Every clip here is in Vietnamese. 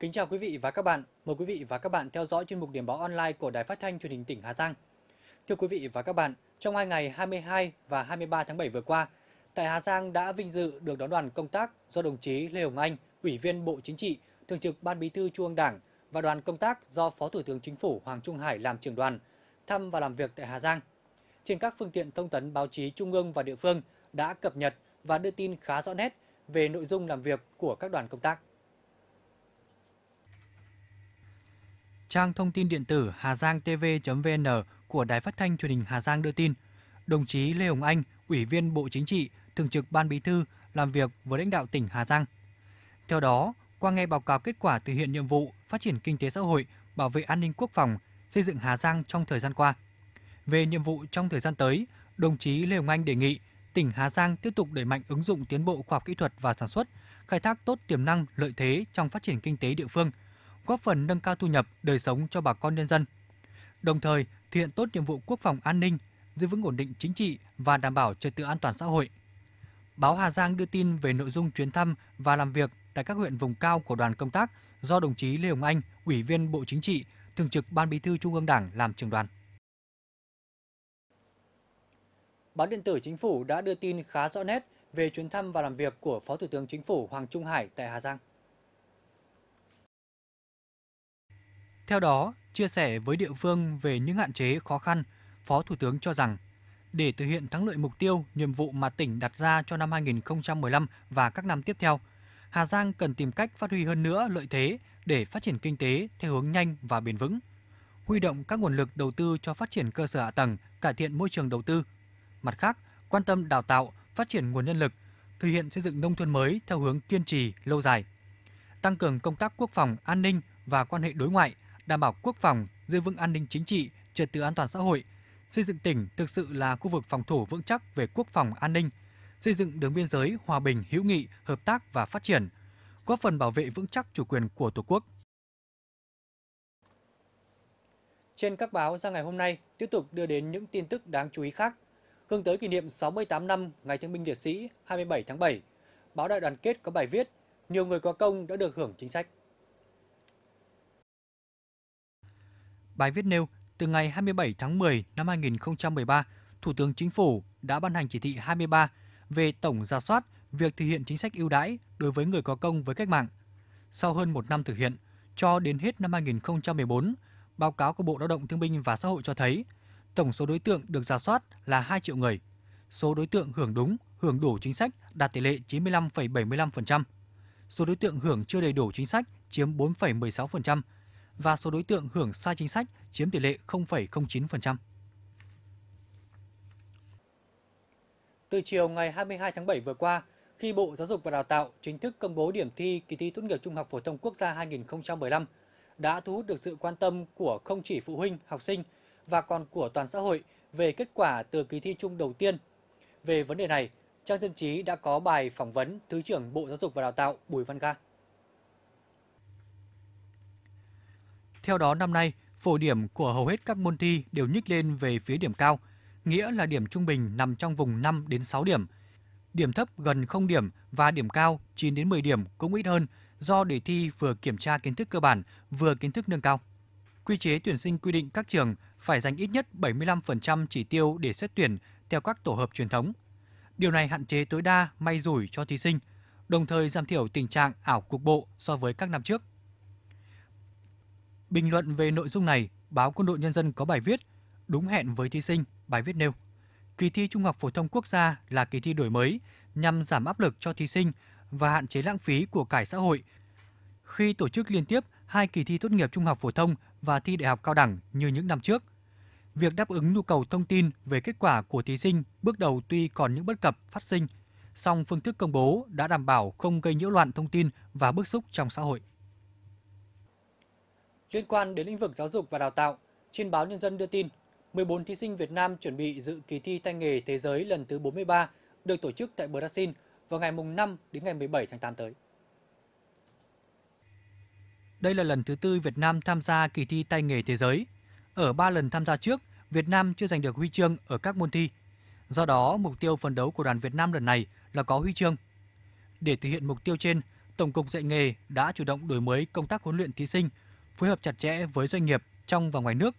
Kính chào quý vị và các bạn. Mời quý vị và các bạn theo dõi chuyên mục điểm báo online của Đài Phát thanh Truyền hình tỉnh Hà Giang. Thưa quý vị và các bạn, trong hai ngày 22 và 23 tháng 7 vừa qua, tại Hà Giang đã vinh dự được đón đoàn công tác do đồng chí Lê Hồng Anh, Ủy viên Bộ Chính trị, Thường trực Ban Bí thư Trung ương Đảng và đoàn công tác do Phó Thủ tướng Chính phủ Hoàng Trung Hải làm trưởng đoàn thăm và làm việc tại Hà Giang. Trên các phương tiện thông tấn báo chí trung ương và địa phương đã cập nhật và đưa tin khá rõ nét về nội dung làm việc của các đoàn công tác. Trang thông tin điện tử hà giang tv.vn của Đài Phát thanh Truyền hình Hà Giang đưa tin, đồng chí Lê Hồng Anh, Ủy viên Bộ Chính trị, Thường trực Ban Bí thư làm việc với lãnh đạo tỉnh Hà Giang. Theo đó, qua nghe báo cáo kết quả thực hiện nhiệm vụ phát triển kinh tế xã hội, bảo vệ an ninh quốc phòng, xây dựng Hà Giang trong thời gian qua. Về nhiệm vụ trong thời gian tới, đồng chí Lê Hồng Anh đề nghị tỉnh Hà Giang tiếp tục đẩy mạnh ứng dụng tiến bộ khoa học kỹ thuật và sản xuất, khai thác tốt tiềm năng lợi thế trong phát triển kinh tế địa phương – góp phần nâng cao thu nhập, đời sống cho bà con nhân dân. Đồng thời, thực hiện tốt nhiệm vụ quốc phòng an ninh, giữ vững ổn định chính trị và đảm bảo trật tự an toàn xã hội. Báo Hà Giang đưa tin về nội dung chuyến thăm và làm việc tại các huyện vùng cao của đoàn công tác do đồng chí Lê Hồng Anh, Ủy viên Bộ Chính trị, Thường trực Ban Bí thư Trung ương Đảng làm trưởng đoàn. Báo điện tử Chính phủ đã đưa tin khá rõ nét về chuyến thăm và làm việc của Phó Thủ tướng Chính phủ Hoàng Trung Hải tại Hà Giang. Theo đó, chia sẻ với địa phương về những hạn chế khó khăn, Phó Thủ tướng cho rằng để thực hiện thắng lợi mục tiêu, nhiệm vụ mà tỉnh đặt ra cho năm 2015 và các năm tiếp theo, Hà Giang cần tìm cách phát huy hơn nữa lợi thế để phát triển kinh tế theo hướng nhanh và bền vững, huy động các nguồn lực đầu tư cho phát triển cơ sở hạ tầng, cải thiện môi trường đầu tư. Mặt khác, quan tâm đào tạo, phát triển nguồn nhân lực, thực hiện xây dựng nông thôn mới theo hướng kiên trì, lâu dài. Tăng cường công tác quốc phòng, an ninh và quan hệ đối ngoại – đảm bảo quốc phòng, giữ vững an ninh chính trị, trật tự an toàn xã hội, xây dựng tỉnh thực sự là khu vực phòng thủ vững chắc về quốc phòng an ninh, xây dựng đường biên giới hòa bình, hữu nghị, hợp tác và phát triển, góp phần bảo vệ vững chắc chủ quyền của Tổ quốc. Trên các báo ra ngày hôm nay tiếp tục đưa đến những tin tức đáng chú ý khác. Hướng tới kỷ niệm 68 năm Ngày Thương binh Liệt sĩ 27 tháng 7, báo Đại đoàn kết có bài viết Nhiều người có công đã được hưởng chính sách. Bài viết nêu, từ ngày 27 tháng 10 năm 2013, Thủ tướng Chính phủ đã ban hành chỉ thị 23 về tổng ra soát việc thực hiện chính sách ưu đãi đối với người có công với cách mạng. Sau hơn một năm thực hiện, cho đến hết năm 2014, báo cáo của Bộ Lao động Thương binh và Xã hội cho thấy tổng số đối tượng được ra soát là 2 triệu người. Số đối tượng hưởng đúng, hưởng đủ chính sách đạt tỷ lệ 95,75%. Số đối tượng hưởng chưa đầy đủ chính sách chiếm 4,16%, và số đối tượng hưởng sai chính sách chiếm tỷ lệ 0,09%. Từ chiều ngày 22 tháng 7 vừa qua, khi Bộ Giáo dục và Đào tạo chính thức công bố điểm thi kỳ thi tốt nghiệp Trung học phổ thông quốc gia 2015 đã thu hút được sự quan tâm của không chỉ phụ huynh, học sinh và còn của toàn xã hội về kết quả từ kỳ thi chung đầu tiên. Về vấn đề này, Trang Dân Trí đã có bài phỏng vấn Thứ trưởng Bộ Giáo dục và Đào tạo Bùi Văn Ga. Theo đó, năm nay, phổ điểm của hầu hết các môn thi đều nhích lên về phía điểm cao, nghĩa là điểm trung bình nằm trong vùng 5 đến 6 điểm. Điểm thấp gần 0 điểm và điểm cao 9 đến 10 điểm cũng ít hơn do đề thi vừa kiểm tra kiến thức cơ bản vừa kiến thức nâng cao. Quy chế tuyển sinh quy định các trường phải dành ít nhất 75% chỉ tiêu để xét tuyển theo các tổ hợp truyền thống. Điều này hạn chế tối đa may rủi cho thí sinh, đồng thời giảm thiểu tình trạng ảo cục bộ so với các năm trước. Bình luận về nội dung này, báo Quân đội Nhân dân có bài viết Đúng hẹn với thí sinh, bài viết nêu. Kỳ thi Trung học Phổ thông Quốc gia là kỳ thi đổi mới nhằm giảm áp lực cho thí sinh và hạn chế lãng phí của cải xã hội. Khi tổ chức liên tiếp hai kỳ thi tốt nghiệp trung học phổ thông và thi đại học cao đẳng như những năm trước, việc đáp ứng nhu cầu thông tin về kết quả của thí sinh bước đầu tuy còn những bất cập phát sinh, song phương thức công bố đã đảm bảo không gây nhiễu loạn thông tin và bức xúc trong xã hội. Liên quan đến lĩnh vực giáo dục và đào tạo, trên báo Nhân dân đưa tin, 14 thí sinh Việt Nam chuẩn bị dự kỳ thi tay nghề thế giới lần thứ 43 được tổ chức tại Brazil vào ngày mùng 5 đến ngày 17 tháng 8 tới. Đây là lần thứ tư Việt Nam tham gia kỳ thi tay nghề thế giới. Ở 3 lần tham gia trước, Việt Nam chưa giành được huy chương ở các môn thi. Do đó, mục tiêu phấn đấu của đoàn Việt Nam lần này là có huy chương. Để thực hiện mục tiêu trên, Tổng cục dạy nghề đã chủ động đổi mới công tác huấn luyện thí sinh – phối hợp chặt chẽ với doanh nghiệp trong và ngoài nước.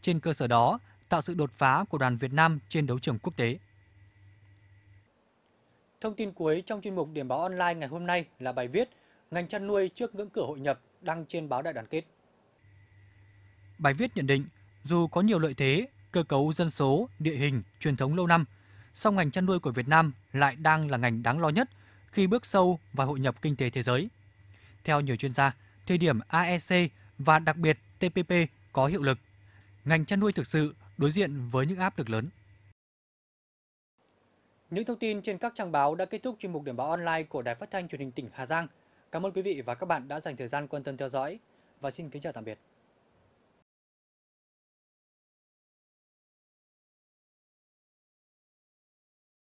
Trên cơ sở đó, tạo sự đột phá của đoàn Việt Nam trên đấu trường quốc tế. Thông tin cuối trong chuyên mục Điểm báo online ngày hôm nay là bài viết Ngành chăn nuôi trước ngưỡng cửa hội nhập đăng trên báo Đại đoàn kết. Bài viết nhận định, dù có nhiều lợi thế, cơ cấu dân số, địa hình, truyền thống lâu năm, song ngành chăn nuôi của Việt Nam lại đang là ngành đáng lo nhất khi bước sâu vào hội nhập kinh tế thế giới. Theo nhiều chuyên gia, thời điểm AEC và đặc biệt TPP có hiệu lực, ngành chăn nuôi thực sự đối diện với những áp lực lớn. Những thông tin trên các trang báo đã kết thúc chuyên mục điểm báo online của Đài Phát thanh Truyền hình tỉnh Hà Giang. Cảm ơn quý vị và các bạn đã dành thời gian quan tâm theo dõi và xin kính chào tạm biệt.